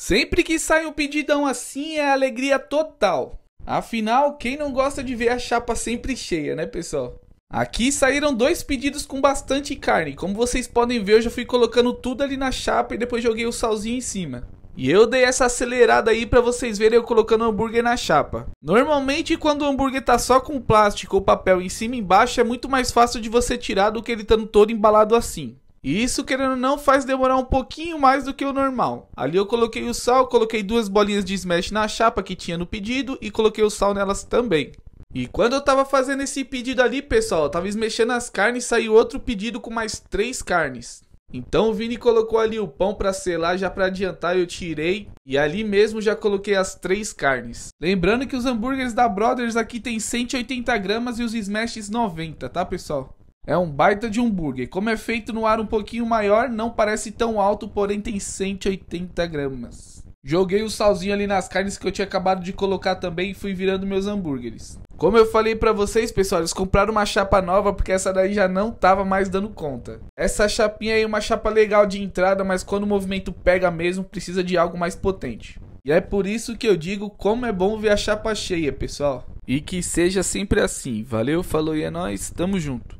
Sempre que sai um pedidão assim é alegria total. Afinal, quem não gosta de ver a chapa sempre cheia, né, pessoal? Aqui saíram dois pedidos com bastante carne. Como vocês podem ver, eu já fui colocando tudo ali na chapa e depois joguei o salzinho em cima. E eu dei essa acelerada aí para vocês verem eu colocando o hambúrguer na chapa. Normalmente quando o hambúrguer tá só com plástico ou papel em cima e embaixo é muito mais fácil de você tirar do que ele estando todo embalado assim. E isso, querendo ou não, faz demorar um pouquinho mais do que o normal. Ali eu coloquei o sal, coloquei duas bolinhas de smash na chapa que tinha no pedido e coloquei o sal nelas também. E quando eu tava fazendo esse pedido ali, pessoal, eu tava esmexendo as carnes e saiu outro pedido com mais três carnes. Então o Vini colocou ali o pão para selar, já para adiantar eu tirei e ali mesmo já coloquei as três carnes. Lembrando que os hambúrgueres da Brothers aqui tem 180 gramas e os smashes 90, tá pessoal? É um baita de hambúrguer. Como é feito no ar um pouquinho maior, não parece tão alto, porém tem 180 gramas. Joguei o salzinho ali nas carnes que eu tinha acabado de colocar também e fui virando meus hambúrgueres. Como eu falei para vocês, pessoal, eles compraram uma chapa nova porque essa daí já não tava mais dando conta. Essa chapinha aí é uma chapa legal de entrada, mas quando o movimento pega mesmo, precisa de algo mais potente. E é por isso que eu digo como é bom ver a chapa cheia, pessoal. E que seja sempre assim. Valeu, falou e é nóis, tamo junto.